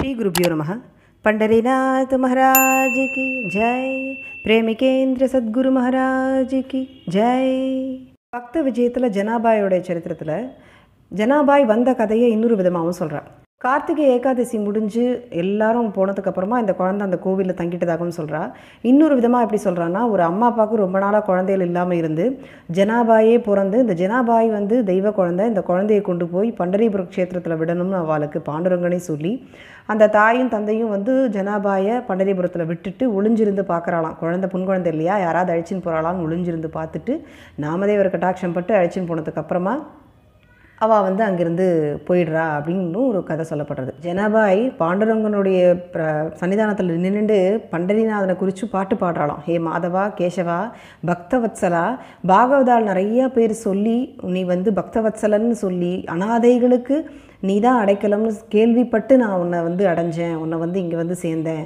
శ్రీ గురుభ్యో నమ పండరీనాథ్ మహారాజ్కి జై പ്രേമികേന്ദ്ര സദ്ഗുരു മഹാരാജിക്ക് ജയ് ഭക്ത വിജയത്തിലെ ജനാബായോടെ ചരിത്രത്തിൽ ஜனாபாய் வந்த கதையை இன்னொரு விதமாகவும் சொல்கிறார் கார்த்திகை ஏகாதசி முடிஞ்சு எல்லாரும் போனதுக்கப்புறமா இந்த குழந்தை அந்த கோவிலில் தங்கிட்டதாகவும் சொல்கிறா இன்னொரு விதமாக எப்படி சொல்கிறான்னா ஒரு அம்மா அப்பாவுக்கு ரொம்ப நாளாக குழந்தைகள் இல்லாமல் இருந்து ஜனாபாயே பிறந்து இந்த ஜனாபாய் வந்து தெய்வ குழந்தை இந்த குழந்தையை கொண்டு போய் பண்டரிபுரம் க்ஷேத்திரத்தில் விடணும்னு அவளுக்கு பாண்டுரங்கனே சொல்லி அந்த தாயும் தந்தையும் வந்து ஜனாபாயை பண்டரிபுரத்தில் விட்டுட்டு ஒளிஞ்சிருந்து பார்க்குறாளாம் குழந்தை புன் குழந்தை இல்லையா யாராவது அழிச்சின்னு போகிறாளான்னு ஒளிஞ்சிருந்து பார்த்துட்டு நாமதேவர் கட்டாட்சம் பட்டு அழிச்சின்னு போனதுக்கப்புறமா அவள் வந்து அங்கேருந்து போயிடுறா அப்படின்னு ஒரு கதை சொல்லப்படுறது ஜனபாய் பாண்டுரங்கனுடைய சன்னிதானத்தில் நின்றுண்டு பண்டரிநாதனை குறித்து பாட்டு பாடுறாளாம் ஹே மாதவா கேசவா பக்தவத்சலா பாகவதால் நிறையா பேர் சொல்லி நீ வந்து பக்தவத்சலன்னு சொல்லி அனாதைகளுக்கு நீ தான் அடைக்கலம்னு கேள்விப்பட்டு நான் உன்னை வந்து அடைஞ்சேன் உன்னை வந்து இங்கே வந்து சேர்ந்தேன்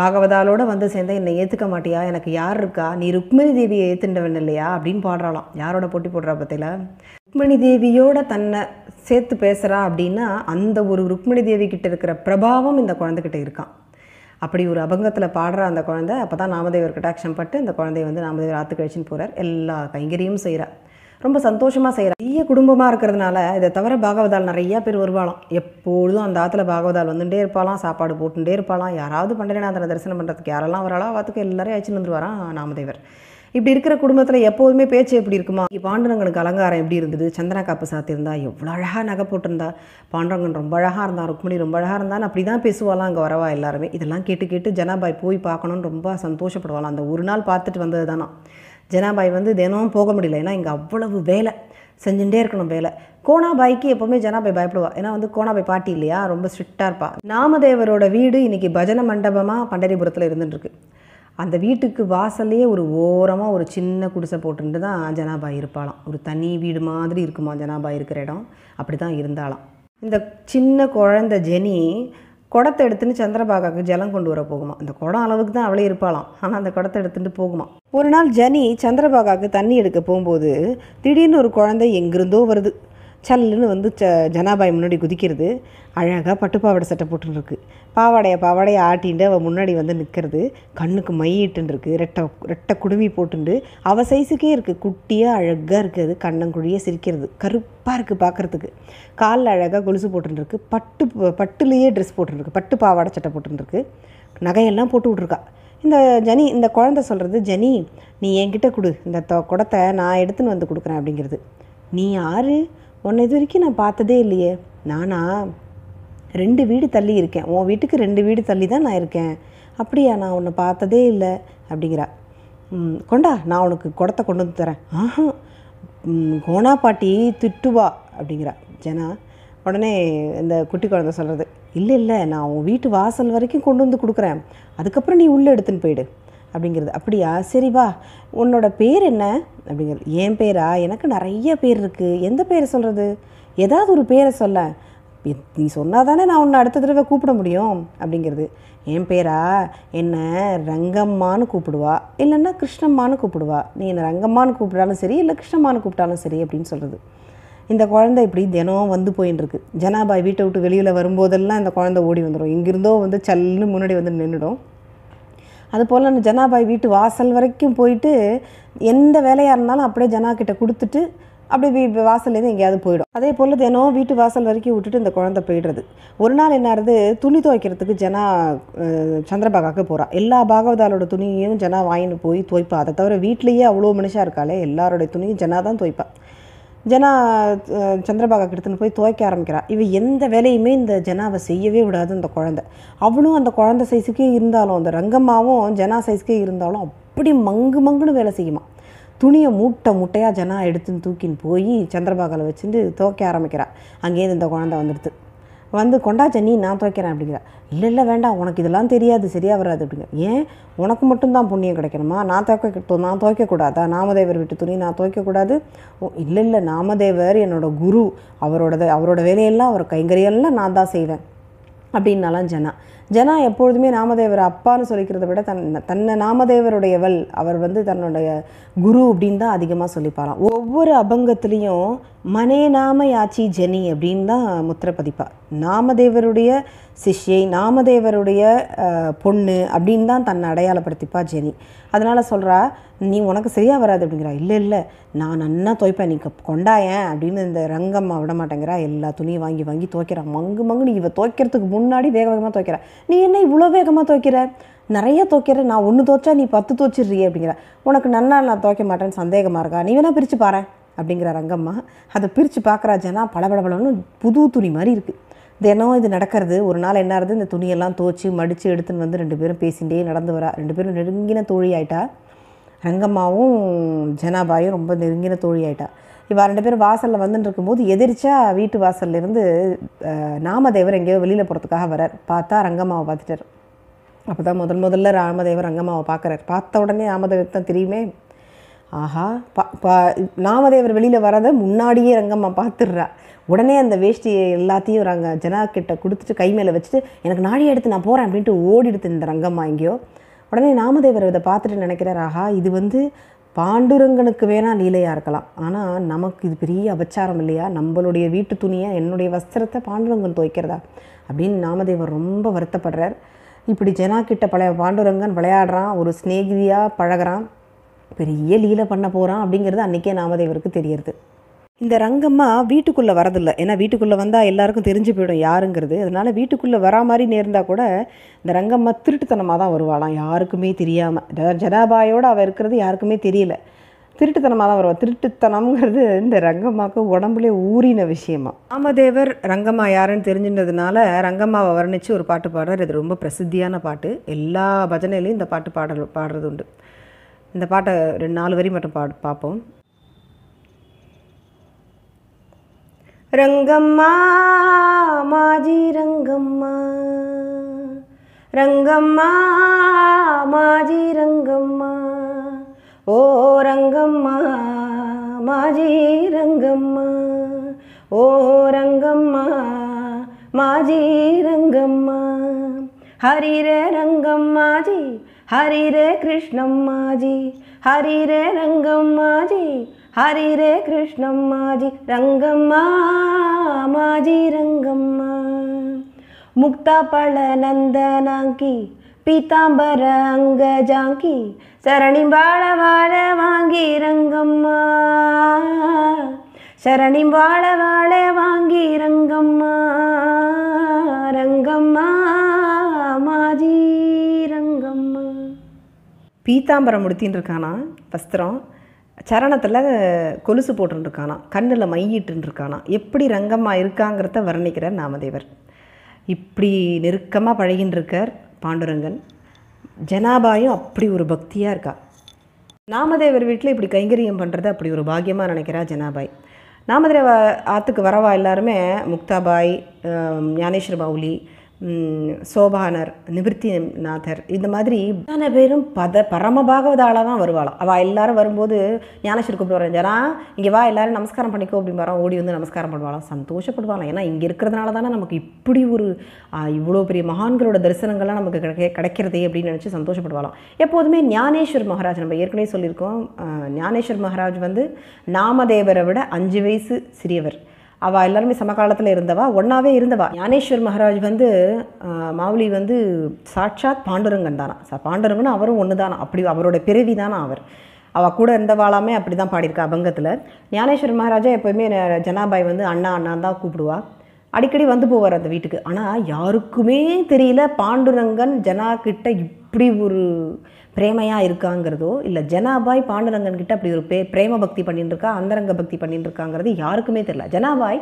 பாகவதாலோடு வந்து சேர்ந்தேன் என்னை ஏற்றுக்க மாட்டியா எனக்கு யார் இருக்கா நீ ருக்மிணி தேவியை ஏற்றுண்டவன் இல்லையா அப்படின்னு பாடுறாளாம் யாரோட போட்டி போடுறா பற்றியில் ருக்மிணி தேவியோட தன்னை சேர்த்து பேசுகிறா அப்படின்னா அந்த ஒரு ருக்மிணி தேவி கிட்ட இருக்கிற பிரபாவம் இந்த குழந்தைகிட்ட இருக்கான் அப்படி ஒரு அபங்கத்தில் பாடுற அந்த குழந்தை அப்போ தான் நாமதேவர் கட்டாட்சம் பட்டு இந்த குழந்தைய வந்து நாமதேவர் ஆத்து கழிச்சின்னு போகிறார் எல்லா கைங்கரியும் செய்கிறார் ரொம்ப சந்தோஷமாக செய்கிறான் பெரிய குடும்பமாக இருக்கிறதுனால இதை தவிர பாகவதால் நிறையா பேர் வருவாளாம் எப்பொழுதும் அந்த ஆற்றுல பாகவதால் வந்துட்டே இருப்பாலாம் சாப்பாடு போட்டுட்டே இருப்பாலாம் யாராவது பண்டிகைநாதனை தரிசனம் பண்ணுறதுக்கு யாரெல்லாம் வராளோ அவத்துக்கு எல்லாரையும் அழைச்சின்னு வந்துருவாராம் நாமதேவர் இப்படி இருக்கிற குடும்பத்தில் எப்போதுமே பேச்சு எப்படி இருக்குமா பாண்டரங்கனுக்கு அலங்காரம் எப்படி இருந்தது சந்தன காப்பு சாத்தியிருந்தா எவ்வளோ அழகாக நகை போட்டிருந்தா பாண்டரங்கன் ரொம்ப அழகாக இருந்தான் ருக்மணி ரொம்ப அழகாக இருந்தான் அப்படி தான் பேசுவாளாம் அங்கே வரவா எல்லாருமே இதெல்லாம் கேட்டு கேட்டு ஜனாபாய் போய் பார்க்கணும்னு ரொம்ப சந்தோஷப்படுவாளாம் அந்த ஒரு நாள் பார்த்துட்டு வந்தது தானா ஜனாபாய் வந்து தினமும் போக முடியல ஏன்னா இங்கே அவ்வளவு வேலை செஞ்சுட்டே இருக்கணும் வேலை கோணாபாய்க்கு எப்போவுமே ஜனாபாய் பயப்படுவா ஏன்னா வந்து கோணாபாய் பாட்டி இல்லையா ரொம்ப ஸ்ட்ரிக்டாக இருப்பா நாமதேவரோட வீடு இன்றைக்கி பஜனை மண்டபமாக பண்டரிபுரத்தில் இருந்துட்டுருக்கு அந்த வீட்டுக்கு வாசல்லையே ஒரு ஓரமாக ஒரு சின்ன குடிசை போட்டுட்டு தான் ஜனாபாய் இருப்பாளாம் ஒரு தனி வீடு மாதிரி இருக்குமா ஜனாபாய் இருக்கிற இடம் அப்படி தான் இருந்தாலாம் இந்த சின்ன குழந்த ஜெனி குடத்தை எடுத்துன்னு சந்திரபாகாவுக்கு ஜலம் கொண்டு வர போகுமா அந்த குடம் அளவுக்கு தான் அவளே இருப்பாளாம் ஆனால் அந்த குடத்தை எடுத்துகிட்டு போகுமா ஒரு நாள் ஜனி சந்திரபாகாவுக்கு தண்ணி எடுக்க போகும்போது திடீர்னு ஒரு குழந்தை எங்கிருந்தோ வருது சல்லுன்னு வந்து ச ஜனாபாய் முன்னாடி குதிக்கிறது அழகாக பட்டுப்பாவாடை சட்டை போட்டுருக்கு பாவாடையை பாவாடையை ஆட்டின்ட்டு அவள் முன்னாடி வந்து நிற்கிறது கண்ணுக்கு மையிட்டுருக்கு ரெட்டை ரெட்டை குடுமி போட்டுண்டு அவள் சைஸுக்கே இருக்குது குட்டியாக அழகாக இருக்குது கண்ணங்குழியே சிரிக்கிறது கருப்பாக இருக்குது பார்க்குறதுக்கு காலில் அழகாக கொலுசு போட்டுருக்கு பட்டு பட்டுலேயே ட்ரெஸ் போட்டுருக்கு பட்டு பாவாடை சட்டை போட்டுருக்கு நகையெல்லாம் போட்டு விட்ருக்கா இந்த ஜனி இந்த குழந்த சொல்கிறது ஜனி நீ என்கிட்ட கொடு இந்த தொ குடத்தை நான் எடுத்துன்னு வந்து கொடுக்குறேன் அப்படிங்கிறது நீ யார் உன்னை இது வரைக்கும் நான் பார்த்ததே இல்லையே நானா ரெண்டு வீடு தள்ளி இருக்கேன் உன் வீட்டுக்கு ரெண்டு வீடு தள்ளி தான் நான் இருக்கேன் அப்படியா நான் உன்னை பார்த்ததே இல்லை அப்படிங்கிறா கொண்டா நான் உனக்கு குடத்தை கொண்டு வந்து தரேன் ஆஹா கோனா பாட்டி திட்டுவா அப்படிங்கிறா ஜனா உடனே இந்த குட்டி குழந்தை சொல்கிறது இல்லை இல்லை நான் உன் வீட்டு வாசல் வரைக்கும் கொண்டு வந்து கொடுக்குறேன் அதுக்கப்புறம் நீ உள்ளே எடுத்துன்னு போயிடு அப்படிங்கிறது அப்படியா சரி வா உன்னோட பேர் என்ன அப்படிங்கிறது என் பேரா எனக்கு நிறைய பேர் இருக்குது எந்த பேரை சொல்கிறது ஏதாவது ஒரு பேரை சொல்ல நீ சொன்னால் நான் உன்னை அடுத்த தடவை கூப்பிட முடியும் அப்படிங்கிறது என் பேரா என்ன ரங்கம்மான்னு கூப்பிடுவா இல்லைன்னா கிருஷ்ணம்மான்னு கூப்பிடுவா நீ என்ன ரங்கம்மான்னு கூப்பிட்டாலும் சரி இல்லை கிருஷ்ணம்மானு கூப்பிட்டாலும் சரி அப்படின்னு சொல்கிறது இந்த குழந்தை இப்படி தினம் வந்து போயின்ட்டுருக்கு ஜனாபாய் வீட்டை விட்டு வெளியில் வரும்போதெல்லாம் இந்த குழந்தை ஓடி வந்துடும் இங்கிருந்தோ வந்து சல்லுன்னு முன்னாடி வந்து நின்றுடும் அதுபோல் நான் ஜனாபாய் வீட்டு வாசல் வரைக்கும் போயிட்டு எந்த வேலையாக இருந்தாலும் அப்படியே ஜனா கொடுத்துட்டு அப்படியே வீ வாசல்லேருந்து எங்கேயாவது போயிடும் அதே போல் தினம் வீட்டு வாசல் வரைக்கும் விட்டுட்டு இந்த குழந்தை போயிடுறது ஒரு நாள் என்னாருது துணி துவைக்கிறதுக்கு ஜனா சந்திரபாகாவுக்கு போகிறாள் எல்லா பாகவதாலோட துணியையும் ஜனா வாங்கின்னு போய் துவைப்பா அதை தவிர வீட்லேயே அவ்வளோ மனுஷாக இருக்காளே எல்லாரோடைய துணியும் ஜனா தான் துவைப்பா ஜனா சந்திரபாகா எடுத்துன்னு போய் துவைக்க ஆரம்பிக்கிறா இவ எந்த வேலையுமே இந்த ஜனாவை செய்யவே விடாது அந்த குழந்த அவளும் அந்த குழந்த சைஸுக்கே இருந்தாலும் அந்த ரங்கம்மாவும் ஜனா சைஸுக்கே இருந்தாலும் அப்படி மங்கு மங்குன்னு வேலை செய்யுமா துணியை மூட்டை மூட்டையாக ஜனா எடுத்துன்னு தூக்கின்னு போய் சந்திரபாகாவில் வச்சுட்டு துவைக்க ஆரம்பிக்கிறா அங்கேருந்து இந்த குழந்தை வந்துடுது வந்து கொண்டா நீ நான் துவைக்கிறேன் அப்படிங்கிற இல்லை இல்லை வேண்டாம் உனக்கு இதெல்லாம் தெரியாது சரியாக வராது அப்படிங்க ஏன் உனக்கு மட்டும்தான் புண்ணியம் கிடைக்கணுமா நான் துவைக்க நான் துவைக்கக்கூடாதா நாமதேவர் விட்டு துணி நான் துவைக்கக்கூடாது இல்லை இல்லை நாமதேவர் என்னோடய குரு அவரோட அவரோட வேலையெல்லாம் அவர் கைங்கரியெல்லாம் நான் தான் செய்வேன் அப்படின்னாலாம் ஜனா ஜனா எப்பொழுதுமே நாமதேவர் அப்பான்னு சொல்லிக்கிறத விட தன் தன்னை நாமதேவருடையவள் அவர் வந்து தன்னுடைய குரு அப்படின்னு தான் அதிகமாக சொல்லிப்பாராம் ஒவ்வொரு அபங்கத்துலேயும் மனே நாம யாச்சி ஜெனி அப்படின்னு தான் முத்திரை நாமதேவருடைய சிஷ்யை நாமதேவருடைய பொண்ணு அப்படின்னு தான் தன்னை அடையாளப்படுத்திப்பா ஜெனி அதனால் சொல்கிறா நீ உனக்கு சரியாக வராது அப்படிங்கிறா இல்லை இல்லை நான் நன்னா துவைப்பேன் நீ கொண்டாயேன் அப்படின்னு இந்த ரங்கம்மா விட மாட்டேங்கிறா எல்லா துணியும் வாங்கி வாங்கி துவைக்கிறான் மங்கு மங்குன்னு இவ துவைக்கிறதுக்கு முன்னாடி வேக வேகமாக துவைக்கிறா நீ என்ன இவ்வளோ வேகமாக துவைக்கிற நிறைய துவைக்கிற நான் ஒன்று துவைச்சா நீ பத்து துவைச்சிடுறியே அப்படிங்கிற உனக்கு நன்னா நான் துவைக்க மாட்டேன்னு சந்தேகமாக இருக்கா நீ வேணால் பிரித்து பாரு அப்படிங்கிற ரங்கம்மா அதை பிரித்து பார்க்குறா ஜனா பளபளபளன்னு புது துணி மாதிரி இருக்குது தினம் இது நடக்கிறது ஒரு நாள் என்ன ஆகுது இந்த துணியெல்லாம் துவைச்சி மடித்து எடுத்துன்னு வந்து ரெண்டு பேரும் பேசிகிட்டே நடந்து வரா ரெண்டு பேரும் நெருங்கின தோழி ஆயிட்டா ரங்கம்மாவும் ஜனாபாயும் ரொம்ப நெருங்கின தோழி ஆயிட்டா இவா ரெண்டு பேரும் வாசலில் வந்துட்டு இருக்கும்போது எதிர்ச்சா வீட்டு வாசல்லேருந்து நாமதேவர் எங்கேயோ வெளியில் போகிறதுக்காக வரார் பார்த்தா ரங்கம்மாவை பார்த்துட்டார் அப்போ தான் முதல் முதல்ல ராமதேவர் ரங்கம்மாவை பார்க்குறார் பார்த்த உடனே ராமதேவர் தான் தெரியுமே ஆஹா பா நாமதேவர் வெளியில் வரதை முன்னாடியே ரங்கம்மா பார்த்துடுறா உடனே அந்த வேஷ்டியை எல்லாத்தையும் ரங்க ஜனா கிட்ட கொடுத்துட்டு கை மேலே வச்சுட்டு எனக்கு நாடி எடுத்து நான் போகிறேன் அப்படின்ட்டு ஓடி எடுத்து இந்த ரங்கம்மா எங்கேயோ உடனே நாமதேவர் இதை பார்த்துட்டு நினைக்கிறார் ஆஹா இது வந்து பாண்டுரங்கனுக்கு வேணால் லீலையாக இருக்கலாம் ஆனால் நமக்கு இது பெரிய அபச்சாரம் இல்லையா நம்மளுடைய வீட்டு துணியை என்னுடைய வஸ்திரத்தை பாண்டுரங்கன் துவைக்கிறதா அப்படின்னு நாமதேவர் ரொம்ப வருத்தப்படுறார் இப்படி ஜெனாக்கிட்ட பழைய பாண்டுரங்கன் விளையாடுறான் ஒரு ஸ்நேகிதியாக பழகிறான் பெரிய லீலை பண்ண போகிறான் அப்படிங்கிறது அன்றைக்கே நாமதேவருக்கு தெரியுது இந்த ரங்கம்மா வீட்டுக்குள்ளே வரதில்லை ஏன்னா வீட்டுக்குள்ளே வந்தால் எல்லாருக்கும் தெரிஞ்சு போயிடும் யாருங்கிறது அதனால் வீட்டுக்குள்ளே வரா மாதிரி நேர்ந்தால் கூட இந்த ரங்கம்மா திருட்டுத்தனமாக தான் வருவாளாம் யாருக்குமே தெரியாமல் ஜனாபாயோடு அவள் இருக்கிறது யாருக்குமே தெரியல திருட்டுத்தனமாக தான் வருவாள் திருட்டுத்தனம்ங்கிறது இந்த ரங்கம்மாவுக்கு உடம்புலேயே ஊறின விஷயமா ராமதேவர் ரங்கம்மா யாருன்னு தெரிஞ்சுன்றதுனால ரங்கம்மாவை வர்ணித்து ஒரு பாட்டு பாடுறார் இது ரொம்ப பிரசித்தியான பாட்டு எல்லா பஜனையிலையும் இந்த பாட்டு பாடல் பாடுறது உண்டு இந்த பாட்டை ரெண்டு நாலு வரி மட்டும் பாடு பார்ப்போம் रंगम्मा माजी रंगम्मा रंगम्मा माजी रंगम्मा ओ रंगम्मा माजी रंगम्मा ओ रंगम्मा మాజీ రంగమ్మ హరి రే రంగమ్మాజీ హరి రే కృష్ణమ్మాజీ హరి రే రంగమ్మాజీ ஹரிரே கிருஷ்ணம் மாஜி ரங்கம்மா மாஜி ரங்கம்மா முக்தா பழ நந்தனாங்கி பீதாம்பர அங்க ஜாங்கி சரணி வாழ வாழ வாங்கி ரங்கம்மா சரணி வாழ வாழ வாங்கி ரங்கம்மா ரங்கம்மா மாஜி ரங்கம்மா பீதாம்பரம் முடித்தின்னு இருக்கானா வஸ்திரம் சரணத்தில் கொலுசு போட்டுருக்கானா கண்ணில் மையிட்டுருக்கானா எப்படி ரங்கமாக இருக்காங்கிறத வர்ணிக்கிறார் நாமதேவர் இப்படி நெருக்கமாக பழகின்றிருக்கார் பாண்டுரங்கன் ஜனாபாயும் அப்படி ஒரு பக்தியாக இருக்கா நாமதேவர் வீட்டில் இப்படி கைங்கரியம் பண்ணுறது அப்படி ஒரு பாக்கியமாக நினைக்கிறா ஜனாபாய் நாமதேவ ஆற்றுக்கு வரவா எல்லாருமே முக்தாபாய் ஞானேஸ்வர பவுலி சோபானர் நிவர்த்தி நாதர் இந்த மாதிரி இத்தனை பேரும் பத பரம பாகவதால தான் வருவாளாம் அவள் எல்லாரும் வரும்போது ஞானேஸ்வர் கூப்பிட்டு வரேன் ஜனா இங்கே வா எல்லாரும் நமஸ்காரம் பண்ணிக்கோ அப்படின்னு ஓடி வந்து நமஸ்காரம் பண்ணுவாளாம் சந்தோஷப்படுவாளாம் ஏன்னா இங்கே இருக்கிறதுனால தானே நமக்கு இப்படி ஒரு இவ்வளோ பெரிய மகான்களோட தரிசனங்கள்லாம் நமக்கு கிடைக்க கிடைக்கிறதே அப்படின்னு நினச்சி சந்தோஷப்படுவாளாம் எப்போதுமே ஞானேஸ்வர் மகாராஜ் நம்ம ஏற்கனவே சொல்லியிருக்கோம் ஞானேஸ்வர் மகாராஜ் வந்து நாமதேவரை விட அஞ்சு வயசு சிறியவர் அவள் எல்லாருமே சமகாலத்தில் இருந்தவா ஒன்றாவே இருந்தவா ஞானேஸ்வர் மகாராஜ் வந்து மாவுளி வந்து சாட்சாத் பாண்டுரங்கன் தானா சார் பாண்டுரங்கன் அவரும் ஒன்று தானா அப்படி அவரோட பிறவி தானா அவர் அவள் கூட இருந்தவாளாமே அப்படி தான் பாடியிருக்கா அபங்கத்தில் ஞானேஸ்வர் மகாராஜா எப்போயுமே ஜனாபாய் வந்து அண்ணா அண்ணா தான் கூப்பிடுவா அடிக்கடி வந்து போவார் அந்த வீட்டுக்கு ஆனால் யாருக்குமே தெரியல பாண்டுரங்கன் ஜனா கிட்ட அப்படி ஒரு பிரேமையாக இருக்காங்கிறதோ இல்லை ஜனாபாய் பாண்டுரங்கன் கிட்ட அப்படி ஒரு பே பிரேம பக்தி பண்ணிட்டுருக்கா அந்தரங்க பக்தி பண்ணிட்டு இருக்காங்கிறது யாருக்குமே தெரியல ஜனாபாய்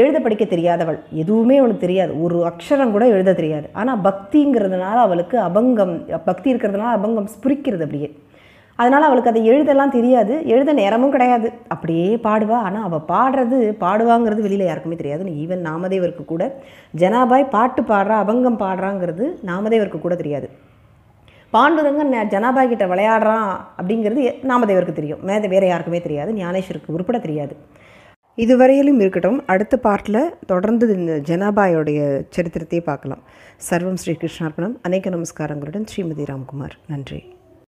எழுத படிக்க தெரியாதவள் எதுவுமே அவளுக்கு தெரியாது ஒரு அக்ஷரம் கூட எழுத தெரியாது ஆனால் பக்திங்கிறதுனால அவளுக்கு அபங்கம் பக்தி இருக்கிறதுனால அபங்கம் ஸ்புரிக்கிறது அப்படியே அதனால் அவளுக்கு அதை எழுதெல்லாம் தெரியாது எழுத நேரமும் கிடையாது அப்படியே பாடுவா ஆனால் அவள் பாடுறது பாடுவாங்கிறது வெளியில் யாருக்குமே தெரியாது ஈவன் நாமதேவருக்கு கூட ஜனாபாய் பாட்டு பாடுறா அபங்கம் பாடுறாங்கிறது நாமதேவருக்கு கூட தெரியாது பாண்டுரங்கன் ஜனாபா கிட்ட விளையாடுறான் அப்படிங்கிறது நாமதேவருக்கு தெரியும் மேத வேறு யாருக்குமே தெரியாது ஞானேஸ்வருக்கு உருப்பட தெரியாது இதுவரையிலும் இருக்கட்டும் அடுத்த பாட்டில் தொடர்ந்து இந்த ஜனாபாயோடைய சரித்திரத்தையே பார்க்கலாம் சர்வம் ஸ்ரீ கிருஷ்ணார்பணம் அநேக நமஸ்காரங்களுடன் ஸ்ரீமதி ராம்குமார் நன்றி